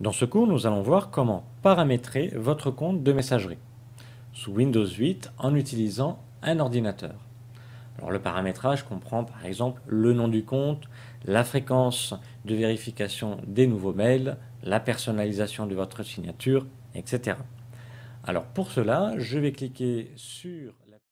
Dans ce cours, nous allons voir comment paramétrer votre compte de messagerie sous Windows 8 en utilisant un ordinateur. Alors, le paramétrage comprend par exemple le nom du compte, la fréquence de vérification des nouveaux mails, la personnalisation de votre signature, etc. Alors pour cela, je vais cliquer sur la...